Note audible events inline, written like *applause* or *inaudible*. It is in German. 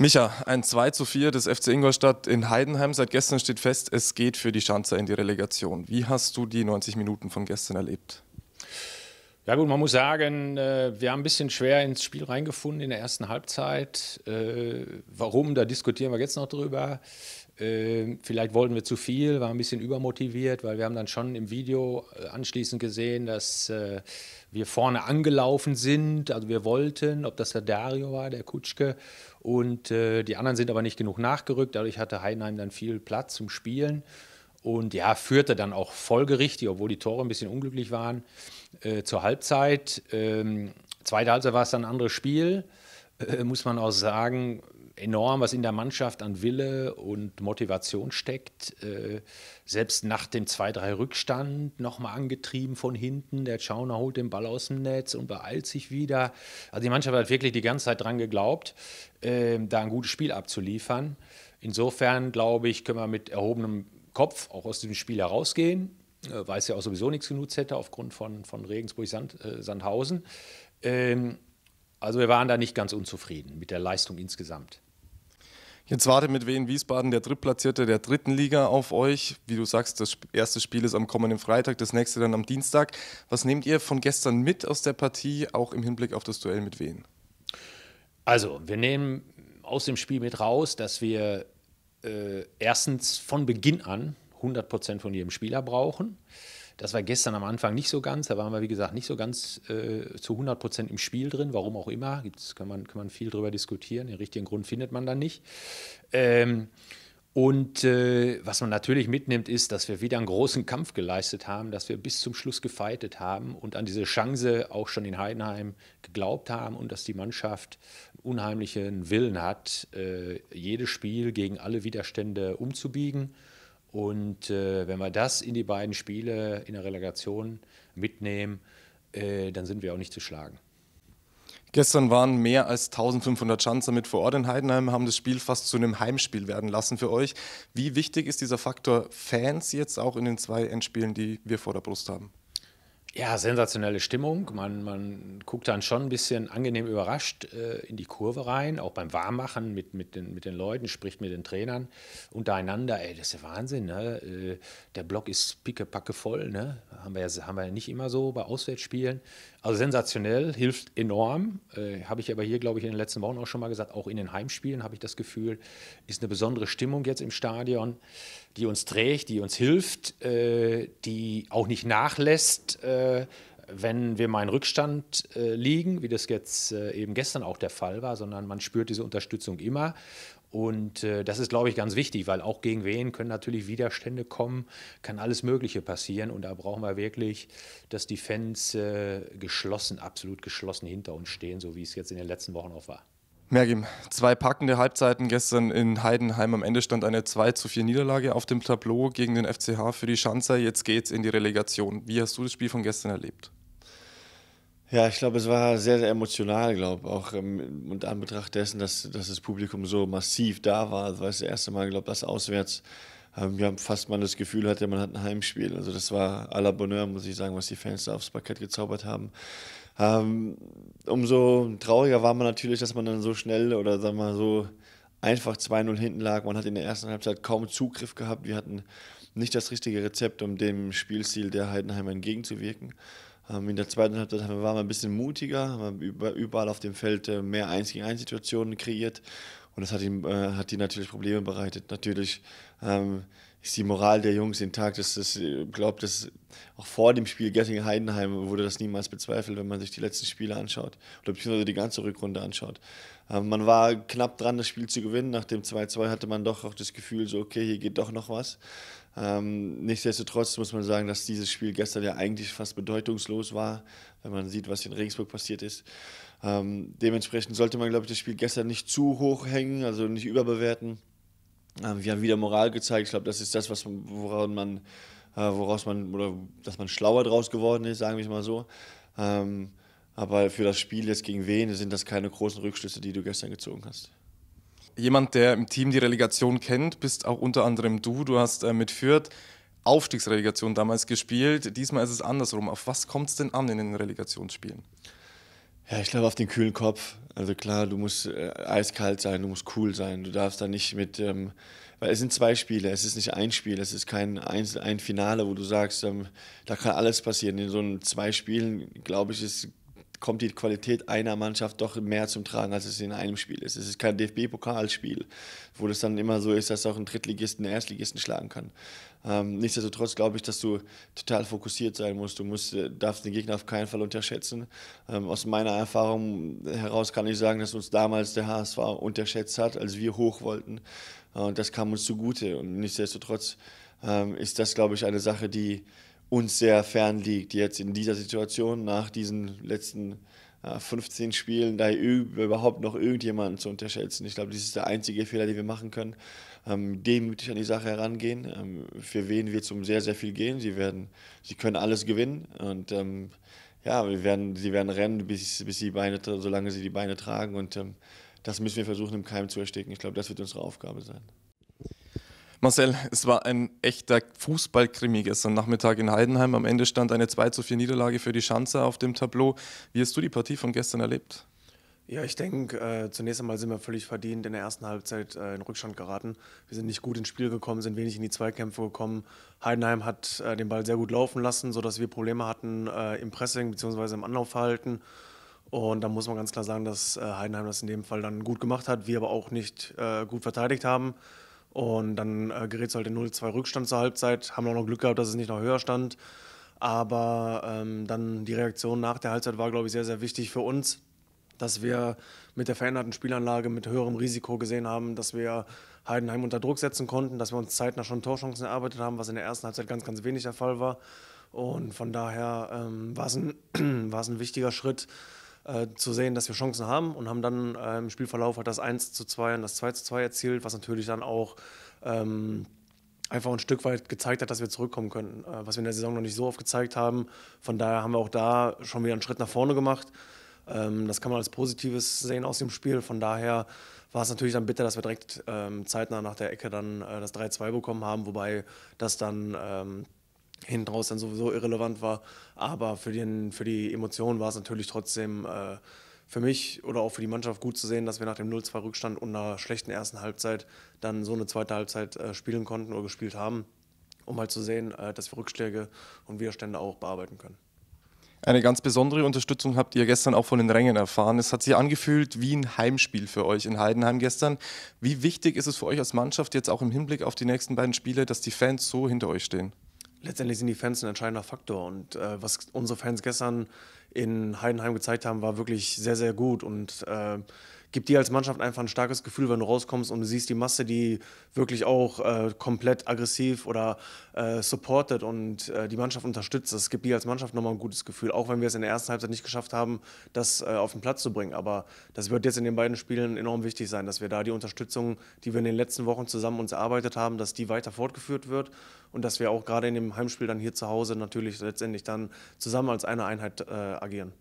Micha, ein 2 zu 4 des FC Ingolstadt in Heidenheim. Seit gestern steht fest, es geht für die Schanzer in die Relegation. Wie hast du die 90 Minuten von gestern erlebt? Ja gut, man muss sagen, äh, wir haben ein bisschen schwer ins Spiel reingefunden in der ersten Halbzeit. Äh, warum, da diskutieren wir jetzt noch drüber. Ähm, vielleicht wollten wir zu viel, waren ein bisschen übermotiviert, weil wir haben dann schon im Video äh, anschließend gesehen, dass äh, wir vorne angelaufen sind. Also wir wollten, ob das der Dario war, der Kutschke. Und äh, die anderen sind aber nicht genug nachgerückt. Dadurch hatte Heidenheim dann viel Platz zum Spielen. Und ja, führte dann auch folgerichtig, obwohl die Tore ein bisschen unglücklich waren, zur Halbzeit. Ähm, zweite Halbzeit war es dann ein anderes Spiel. muss man auch sagen, enorm, was in der Mannschaft an Wille und Motivation steckt. Äh, selbst nach dem 2-3-Rückstand nochmal angetrieben von hinten. Der Schauner holt den Ball aus dem Netz und beeilt sich wieder. Also die Mannschaft hat wirklich die ganze Zeit dran geglaubt, ähm, da ein gutes Spiel abzuliefern. Insofern, glaube ich, können wir mit erhobenem Kopf auch aus dem Spiel herausgehen. Äh, Weil es ja auch sowieso nichts genutzt hätte aufgrund von, von Regensburg-Sandhausen. -Sand, äh, ähm, also wir waren da nicht ganz unzufrieden mit der Leistung insgesamt. Jetzt wartet mit Wien Wiesbaden der Drittplatzierte der dritten Liga auf euch. Wie du sagst, das erste Spiel ist am kommenden Freitag, das nächste dann am Dienstag. Was nehmt ihr von gestern mit aus der Partie, auch im Hinblick auf das Duell mit Wien? Also, wir nehmen aus dem Spiel mit raus, dass wir äh, erstens von Beginn an 100 Prozent von jedem Spieler brauchen. Das war gestern am Anfang nicht so ganz. Da waren wir, wie gesagt, nicht so ganz äh, zu 100 Prozent im Spiel drin. Warum auch immer. Gibt's, kann, man, kann man viel drüber diskutieren. Den richtigen Grund findet man dann nicht. Ähm, und äh, was man natürlich mitnimmt, ist, dass wir wieder einen großen Kampf geleistet haben, dass wir bis zum Schluss gefeitet haben und an diese Chance auch schon in Heidenheim geglaubt haben und dass die Mannschaft einen unheimlichen Willen hat, äh, jedes Spiel gegen alle Widerstände umzubiegen. Und äh, wenn wir das in die beiden Spiele in der Relegation mitnehmen, äh, dann sind wir auch nicht zu schlagen. Gestern waren mehr als 1500 Schanzer mit vor Ort in Heidenheim, haben das Spiel fast zu einem Heimspiel werden lassen für euch. Wie wichtig ist dieser Faktor Fans jetzt auch in den zwei Endspielen, die wir vor der Brust haben? Ja, sensationelle Stimmung. Man, man guckt dann schon ein bisschen angenehm überrascht äh, in die Kurve rein, auch beim Warmmachen mit, mit, den, mit den Leuten, spricht mit den Trainern untereinander. Ey, das ist der Wahnsinn. Ne? Äh, der Block ist pickepacke voll. Ne? Haben, wir, haben wir nicht immer so bei Auswärtsspielen. Also sensationell, hilft enorm. Äh, habe ich aber hier, glaube ich, in den letzten Wochen auch schon mal gesagt, auch in den Heimspielen habe ich das Gefühl, ist eine besondere Stimmung jetzt im Stadion, die uns trägt, die uns hilft, äh, die auch nicht nachlässt, äh, wenn wir mal in Rückstand äh, liegen, wie das jetzt äh, eben gestern auch der Fall war, sondern man spürt diese Unterstützung immer. Und äh, das ist, glaube ich, ganz wichtig, weil auch gegen Wehen können natürlich Widerstände kommen, kann alles Mögliche passieren. Und da brauchen wir wirklich, dass die Fans äh, geschlossen, absolut geschlossen hinter uns stehen, so wie es jetzt in den letzten Wochen auch war. Mergim, zwei packende Halbzeiten gestern in Heidenheim. Am Ende stand eine 2 zu 4 Niederlage auf dem Tableau gegen den FCH für die Schanzer. Jetzt geht's in die Relegation. Wie hast du das Spiel von gestern erlebt? Ja, ich glaube, es war sehr, sehr emotional, glaube ich, auch ähm, und Anbetracht dessen, dass, dass das Publikum so massiv da war. Das also, war das erste Mal, glaube ich, dass auswärts ähm, ja, fast man das Gefühl hatte, man hat ein Heimspiel. Also das war à la Bonheur, muss ich sagen, was die Fans da aufs Parkett gezaubert haben. Ähm, umso trauriger war man natürlich, dass man dann so schnell oder sagen wir mal so einfach 2-0 hinten lag. Man hat in der ersten Halbzeit kaum Zugriff gehabt. Wir hatten nicht das richtige Rezept, um dem Spielstil der Heidenheimer entgegenzuwirken. Ähm, in der zweiten Halbzeit waren wir ein bisschen mutiger, haben überall auf dem Feld äh, mehr 1 gegen 1 Situationen kreiert und das hat ihm, äh, hat ihm natürlich Probleme bereitet. Natürlich ähm, ist die Moral der Jungs intakt. Das, das, ich glaube, das auch vor dem Spiel gegen Heidenheim wurde das niemals bezweifelt, wenn man sich die letzten Spiele anschaut oder beziehungsweise die ganze Rückrunde anschaut. Ähm, man war knapp dran, das Spiel zu gewinnen. Nach dem 2-2 hatte man doch auch das Gefühl, so, okay, hier geht doch noch was. Ähm, nichtsdestotrotz muss man sagen, dass dieses Spiel gestern ja eigentlich fast bedeutungslos war, wenn man sieht, was in Regensburg passiert ist. Ähm, dementsprechend sollte man, glaube ich, das Spiel gestern nicht zu hoch hängen, also nicht überbewerten. Ähm, wir haben wieder Moral gezeigt. Ich glaube, das ist das, was, woran man, äh, woraus man, oder dass man schlauer draus geworden ist, sagen wir mal so. Ähm, aber für das Spiel jetzt gegen wen sind das keine großen Rückschlüsse, die du gestern gezogen hast. Jemand, der im Team die Relegation kennt, bist auch unter anderem du. Du hast äh, mit Fürth Aufstiegsrelegation damals gespielt. Diesmal ist es andersrum. Auf was kommt es denn an in den Relegationsspielen? Ja, ich glaube auf den kühlen Kopf. Also klar, du musst äh, eiskalt sein, du musst cool sein. Du darfst da nicht mit, ähm, weil es sind zwei Spiele, es ist nicht ein Spiel, es ist kein ein, ein Finale, wo du sagst, ähm, da kann alles passieren. In so zwei Spielen, glaube ich, ist kommt die Qualität einer Mannschaft doch mehr zum Tragen, als es in einem Spiel ist. Es ist kein DFB-Pokalspiel, wo das dann immer so ist, dass auch ein Drittligisten einen Erstligisten schlagen kann. Ähm, nichtsdestotrotz glaube ich, dass du total fokussiert sein musst. Du musst, äh, darfst den Gegner auf keinen Fall unterschätzen. Ähm, aus meiner Erfahrung heraus kann ich sagen, dass uns damals der HSV unterschätzt hat, als wir hoch wollten. Äh, und das kam uns zugute. Und nichtsdestotrotz ähm, ist das, glaube ich, eine Sache, die uns sehr fern liegt, jetzt in dieser Situation, nach diesen letzten 15 äh, Spielen, da überhaupt noch irgendjemanden zu unterschätzen. Ich glaube, das ist der einzige Fehler, den wir machen können. Ähm, demütig an die Sache herangehen. Ähm, für wen wird es um sehr, sehr viel gehen. Sie werden, sie können alles gewinnen und ähm, ja, wir werden, sie werden rennen, bis, bis die Beine, solange sie die Beine tragen und ähm, das müssen wir versuchen, im Keim zu ersticken. Ich glaube, das wird unsere Aufgabe sein. Marcel, es war ein echter Fußballkrimi gestern Nachmittag in Heidenheim. Am Ende stand eine 2 zu 4 Niederlage für die Schanze auf dem Tableau. Wie hast du die Partie von gestern erlebt? Ja, ich denke, äh, zunächst einmal sind wir völlig verdient in der ersten Halbzeit äh, in Rückstand geraten. Wir sind nicht gut ins Spiel gekommen, sind wenig in die Zweikämpfe gekommen. Heidenheim hat äh, den Ball sehr gut laufen lassen, sodass wir Probleme hatten äh, im Pressing bzw. im Anlaufverhalten. Und da muss man ganz klar sagen, dass äh, Heidenheim das in dem Fall dann gut gemacht hat, wir aber auch nicht äh, gut verteidigt haben. Und dann äh, gerät es halt in 0-2 Rückstand zur Halbzeit. Haben auch noch Glück gehabt, dass es nicht noch höher stand. Aber ähm, dann die Reaktion nach der Halbzeit war, glaube ich, sehr, sehr wichtig für uns, dass wir mit der veränderten Spielanlage, mit höherem Risiko gesehen haben, dass wir Heidenheim unter Druck setzen konnten, dass wir uns zeitnah schon Torchancen erarbeitet haben, was in der ersten Halbzeit ganz, ganz wenig der Fall war. Und von daher ähm, war es ein, *clears throat* ein wichtiger Schritt, äh, zu sehen, dass wir Chancen haben und haben dann äh, im Spielverlauf halt das 1 zu 2 und das 2 zu 2 erzielt, was natürlich dann auch ähm, einfach ein Stück weit gezeigt hat, dass wir zurückkommen können, äh, was wir in der Saison noch nicht so oft gezeigt haben. Von daher haben wir auch da schon wieder einen Schritt nach vorne gemacht. Ähm, das kann man als Positives sehen aus dem Spiel. Von daher war es natürlich dann bitter, dass wir direkt ähm, zeitnah nach der Ecke dann äh, das 3-2 bekommen haben, wobei das dann ähm, hinten raus dann sowieso irrelevant war. Aber für, den, für die Emotionen war es natürlich trotzdem äh, für mich oder auch für die Mannschaft gut zu sehen, dass wir nach dem 0-2-Rückstand und einer schlechten ersten Halbzeit dann so eine zweite Halbzeit äh, spielen konnten oder gespielt haben, um halt zu sehen, äh, dass wir Rückschläge und Widerstände auch bearbeiten können. Eine ganz besondere Unterstützung habt ihr gestern auch von den Rängen erfahren. Es hat sich angefühlt wie ein Heimspiel für euch in Heidenheim gestern. Wie wichtig ist es für euch als Mannschaft jetzt auch im Hinblick auf die nächsten beiden Spiele, dass die Fans so hinter euch stehen? letztendlich sind die Fans ein entscheidender Faktor. Und äh, was unsere Fans gestern in Heidenheim gezeigt haben, war wirklich sehr, sehr gut. Und äh, gibt dir als Mannschaft einfach ein starkes Gefühl, wenn du rauskommst und du siehst die Masse, die wirklich auch äh, komplett aggressiv oder äh, supportet und äh, die Mannschaft unterstützt. Das gibt dir als Mannschaft nochmal ein gutes Gefühl, auch wenn wir es in der ersten Halbzeit nicht geschafft haben, das äh, auf den Platz zu bringen. Aber das wird jetzt in den beiden Spielen enorm wichtig sein, dass wir da die Unterstützung, die wir in den letzten Wochen zusammen uns erarbeitet haben, dass die weiter fortgeführt wird und dass wir auch gerade in dem Heimspiel dann hier zu Hause natürlich letztendlich dann zusammen als eine Einheit äh, agieren.